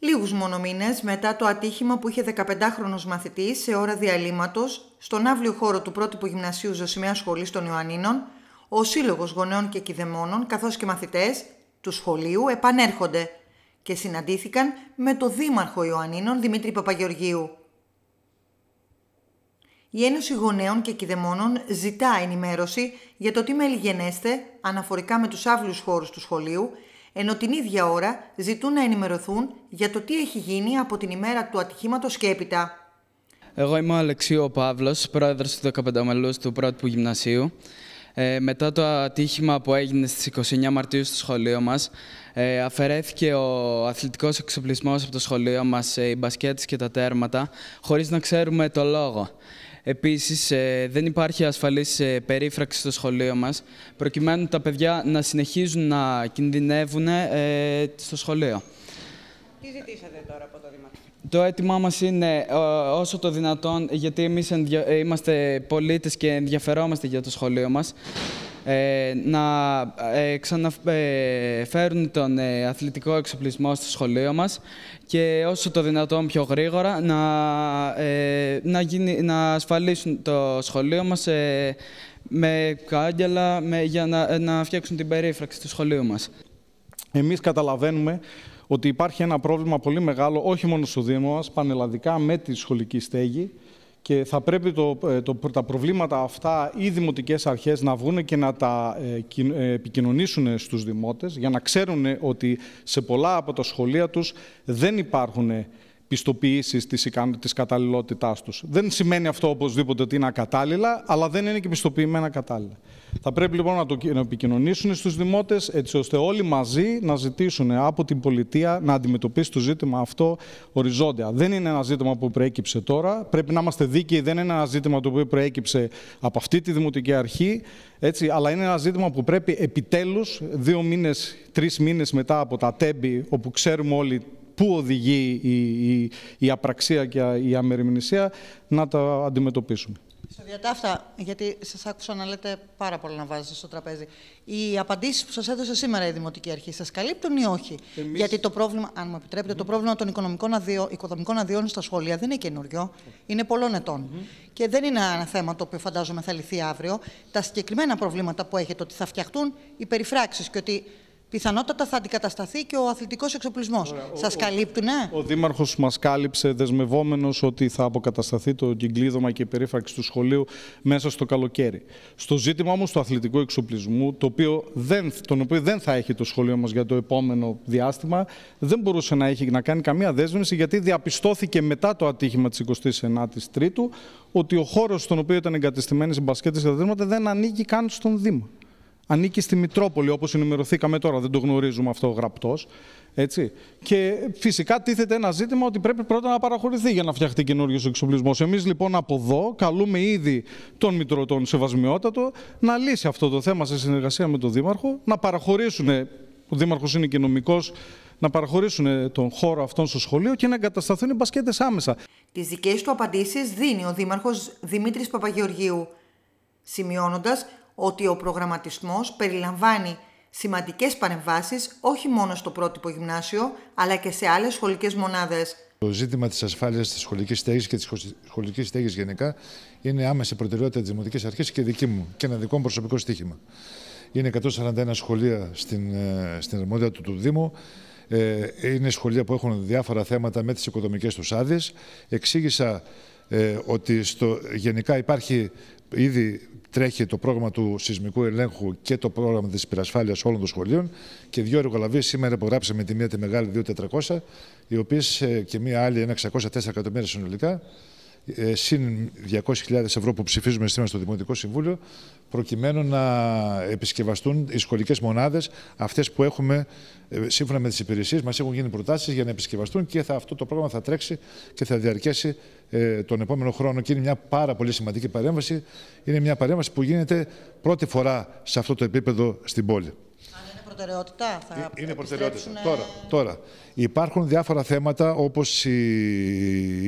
Λίγους μόνο μήνες μετά το ατύχημα που είχε 15χρονος μαθητής σε ώρα διαλύματος στον αύλιο χώρο του πρότυπου γυμνασίου Ζωσημαία Σχολής των Ιωαννίνων, ο Σύλλογος Γονέων και Κυδεμόνων καθώς και μαθητές του σχολείου επανέρχονται και συναντήθηκαν με το Δήμαρχο Ιωαννίνων Δημήτρη Παπαγεωργίου. Η Ένωση Γονέων και Κυδεμόνων ζητά ενημέρωση για το τι μελγενέστε αναφορικά με τους αύλιους χώρους του σχολείου ενώ την ίδια ώρα ζητούν να ενημερωθούν για το τι έχει γίνει από την ημέρα του ατυχήματος και έπειτα. Εγώ είμαι ο Αλεξίου Παύλος, πρόεδρος του 15 μελούς του πρώτου γυμνασίου. Ε, μετά το ατύχημα που έγινε στις 29 Μαρτίου στο σχολείο μας, ε, αφαιρέθηκε ο αθλητικός εξοπλισμός από το σχολείο μας, ε, οι μπασκέτες και τα τέρματα, χωρίς να ξέρουμε το λόγο. Επίσης, ε, δεν υπάρχει ασφαλής ε, περίφραξη στο σχολείο μας, προκειμένου τα παιδιά να συνεχίζουν να κινδυνεύουν ε, στο σχολείο. Τι ζητήσατε τώρα από το Δήμαρχο. Το αίτημά μας είναι ε, όσο το δυνατόν, γιατί εμείς ε, είμαστε πολίτες και ενδιαφερόμαστε για το σχολείο μας, ε, να ξαναφέρουν τον αθλητικό εξοπλισμό στο σχολείο μας και όσο το δυνατόν πιο γρήγορα να, να, γίνει, να ασφαλίσουν το σχολείο μας με κάγκελα για να, να φτιάξουν την περίφραξη του σχολείου μας. Εμείς καταλαβαίνουμε ότι υπάρχει ένα πρόβλημα πολύ μεγάλο, όχι μόνο στο Δήμο μας, πανελλαδικά με τη σχολική στέγη και θα πρέπει το, ε, το, τα προβλήματα αυτά οι δημοτικές αρχές να βγουν και να τα ε, ε, επικοινωνήσουν στους δημότες για να ξέρουν ότι σε πολλά από τα σχολεία τους δεν υπάρχουν τη καταλληλότητάς τους. Δεν σημαίνει αυτό οπωσδήποτε ότι είναι ακατάλληλα, αλλά δεν είναι και πιστοποιημένα κατάλληλα. Θα πρέπει λοιπόν να το επικοινωνήσουν στους δημότες, έτσι ώστε όλοι μαζί να ζητήσουν από την πολιτεία να αντιμετωπίσει το ζήτημα αυτό οριζόντια. Δεν είναι ένα ζήτημα που προέκυψε τώρα. Πρέπει να είμαστε δίκαιοι, δεν είναι ένα ζήτημα το οποίο προέκυψε από αυτή τη Δημοτική Αρχή. Έτσι, αλλά είναι ένα ζήτημα που πρέπει επιτέλους, δύο μήνες, τρεις μήνες μετά από τα τέμπη, όπου ξέρουμε όλοι πού οδηγεί η, η, απραξία και η αμεριμνησία, να τα αντιμετωπίσουμε. Σε διατάφτα, γιατί σας άκουσα να λέτε πάρα πολλά να βάζετε στο τραπέζι. Οι απαντήσεις που σας έδωσε σήμερα η Δημοτική Αρχή σας καλύπτουν ή όχι. Γιατί το πρόβλημα, αν μου επιτρέπετε, mm το πρόβλημα των οικονομικών, οικονομικών αδειών στα σχολεία δεν είναι καινούριο. Είναι πολλών ετών. Και δεν είναι ένα θέμα το οποίο φαντάζομαι θα λυθεί αύριο. Τα συγκεκριμένα προβλήματα που έχετε, ότι θα φτιαχτούν οι περιφράξεις και ότι Πιθανότατα θα αντικατασταθεί και ο αθλητικός εξοπλισμός. Σα καλύπτουνε. Ο, ο Δήμαρχος μας κάλυψε δεσμευόμενος ότι θα αποκατασταθεί το κυκλίδωμα και η περίφραξη του σχολείου μέσα στο καλοκαίρι. Στο ζήτημα όμως του αθλητικού εξοπλισμού, το οποίο δεν, τον οποίο δεν θα έχει το σχολείο μας για το επόμενο διάστημα, δεν μπορούσε να, έχει, να κάνει καμία δέσμευση γιατί διαπιστώθηκε μετά το ατύχημα της 29η Τρίτου ότι ο χώρος στον οποίο ήταν εγκατεστημένοι οι μπασκέτε και τα δεν ανήκει καν στον Δήμο ανήκει στη Μητρόπολη, όπως ενημερωθήκαμε τώρα, δεν το γνωρίζουμε αυτό γραπτός. Έτσι. Και φυσικά τίθεται ένα ζήτημα ότι πρέπει πρώτα να παραχωρηθεί για να φτιαχτεί καινούριο εξοπλισμός. Εμείς λοιπόν από εδώ καλούμε ήδη τον Μητρό, τον Σεβασμιότατο, να λύσει αυτό το θέμα σε συνεργασία με τον Δήμαρχο, να παραχωρήσουν, ο Δήμαρχος είναι και νομικός, να παραχωρήσουν τον χώρο αυτόν στο σχολείο και να εγκατασταθούν οι μπασκέτες άμεσα. Τις δικές του απαντήσεις δίνει ο Δήμαρχος Δημήτρης Παπαγεωργίου σημειώνοντας ότι ο προγραμματισμός περιλαμβάνει σημαντικές παρεμβάσεις όχι μόνο στο πρότυπο γυμνάσιο, αλλά και σε άλλες σχολικές μονάδες. Το ζήτημα της ασφάλειας της σχολικής στέγης και της σχολικής στέγης γενικά είναι άμεση προτεραιότητα της Δημοτικής Αρχής και δική μου και ένα δικό μου προσωπικό στοίχημα. Είναι 141 σχολεία στην, ε, στην αρμόδια του, του Δήμου. Ε, είναι σχολεία που έχουν διάφορα θέματα με τις οικοδομικές τους άδειες. Εξήγησα ε, ότι στο, γενικά υπάρχει ήδη τρέχει το πρόγραμμα του σεισμικού ελέγχου και το πρόγραμμα της πυρασφάλειας όλων των σχολείων. Και δύο εργολαβίε σήμερα υπογράψαμε τη μία τη μεγάλη 2400, οι οποίες ε, και μία άλλη ένα 604 εκατομμύρια συνολικά. Ε, συν 200.000 ευρώ που ψηφίζουμε σήμερα στο Δημοτικό Συμβούλιο, προκειμένου να επισκευαστούν οι σχολικές μονάδες, αυτές που έχουμε ε, σύμφωνα με τις υπηρεσίες, μας έχουν γίνει προτάσεις για να επισκευαστούν και θα, αυτό το πρόγραμμα θα τρέξει και θα διαρκέσει ε, τον επόμενο χρόνο. Και είναι μια πάρα πολύ σημαντική παρέμβαση. Είναι μια παρέμβαση που γίνεται πρώτη φορά σε αυτό το επίπεδο στην πόλη προτεραιότητα. Θα ε, είναι προτεραιότητα. Τώρα, τώρα, υπάρχουν διάφορα θέματα όπως οι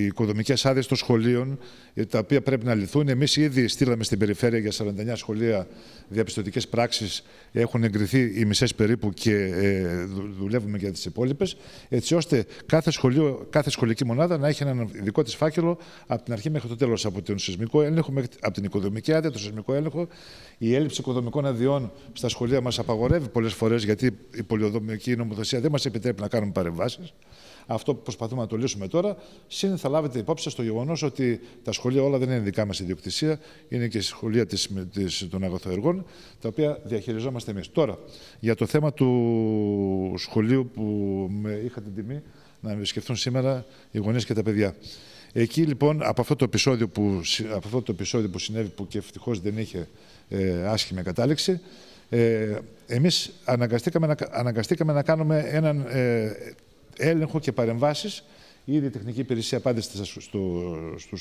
οικοδομικές άδειες των σχολείων, ε, τα οποία πρέπει να λυθούν. Εμείς ήδη στείλαμε στην περιφέρεια για 49 σχολεία διαπιστωτικές πράξεις. Έχουν εγκριθεί οι μισές περίπου και ε, δουλεύουμε για τις υπόλοιπες. Έτσι ώστε κάθε, σχολείο, κάθε σχολική μονάδα να έχει ένα δικό της φάκελο από την αρχή μέχρι το τέλος. Από τον σεισμικό έλεγχο, από την οικοδομική άδεια, το σεισμικό έλεγχο. Η έλλειψη οικοδομικών αδειών στα σχολεία μας απαγορεύει πολλές φορές γιατί η πολιοδομική νομοθεσία δεν μας επιτρέπει να κάνουμε παρεμβάσεις. Αυτό που προσπαθούμε να το λύσουμε τώρα, σύν θα λάβετε υπόψη στο γεγονός ότι τα σχολεία όλα δεν είναι δικά μας ιδιοκτησία, είναι και σχολεία της, της, των αγαθοεργών, τα οποία διαχειριζόμαστε εμείς. Τώρα, για το θέμα του σχολείου που με είχα την τιμή να επισκεφθούν σήμερα οι γονείς και τα παιδιά. Εκεί λοιπόν από αυτό το επεισόδιο που, από αυτό το επεισόδιο που συνέβη που και ευτυχώς δεν είχε ε, άσχημη κατάληξη ε, εμείς αναγκαστήκαμε να, αναγκαστήκαμε να κάνουμε έναν ε, έλεγχο και παρεμβάσεις. Ήδη η τεχνική υπηρεσία απάντησε στο, στο,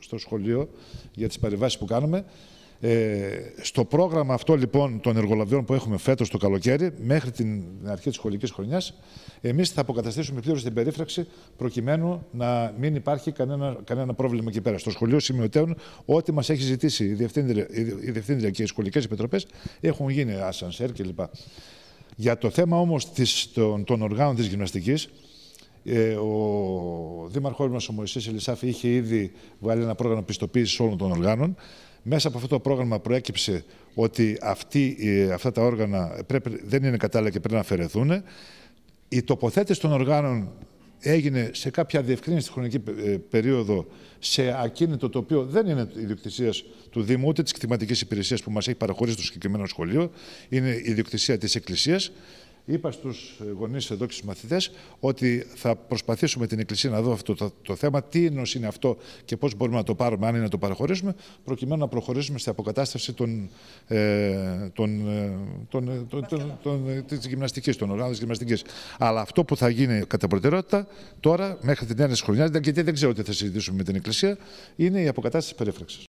στο σχολείο για τις παρεμβάσεις που κάνουμε. Ε, στο πρόγραμμα αυτό λοιπόν των εργολαβιών που έχουμε φέτος το καλοκαίρι, μέχρι την αρχή της σχολικής χρονιάς, εμείς θα αποκαταστήσουμε πλήρως την περίφραξη προκειμένου να μην υπάρχει κανένα, κανένα πρόβλημα εκεί πέρα. Στο σχολείο σημειωτέων ό,τι μας έχει ζητήσει η Διευθύντρια, και οι σχολικές επιτροπές, έχουν γίνει ασανσέρ κλπ. Για το θέμα όμως των, των οργάνων της γυμναστικής, ε, ο δήμαρχός μας ο Μωυσής Ελισάφη είχε ήδη βάλει ένα πρόγραμμα πιστοποίησης όλων των οργάνων. Μέσα από αυτό το πρόγραμμα προέκυψε ότι αυτοί, ε, αυτά τα όργανα πρέπει, δεν είναι κατάλληλα και πρέπει να αφαιρεθούν. Η τοποθέτηση των οργάνων έγινε σε κάποια διευκρίνηση χρονική ε, περίοδο σε ακίνητο το οποίο δεν είναι ιδιοκτησίας του Δήμου ούτε της κτηματικής υπηρεσίας που μας έχει παραχωρήσει το συγκεκριμένο σχολείο, είναι ιδιοκτησία της Εκκλησίας. Είπα στους γονείς εδώ και στους μαθητές ότι θα προσπαθήσουμε την Εκκλησία να δω αυτό το, θέμα, τι ένο είναι αυτό και πώς μπορούμε να το πάρουμε, αν είναι να το παραχωρήσουμε, προκειμένου να προχωρήσουμε στην αποκατάσταση των, ε, των, ε, ε, των, των, ε, της γυμναστικής, των οργάνων της γυμναστικής. Αλλά αυτό που θα γίνει κατά προτεραιότητα τώρα, μέχρι την έννοια της χρονιάς, γιατί δεν ξέρω τι θα συζητήσουμε με την Εκκλησία, είναι η αποκατάσταση περίφραξη.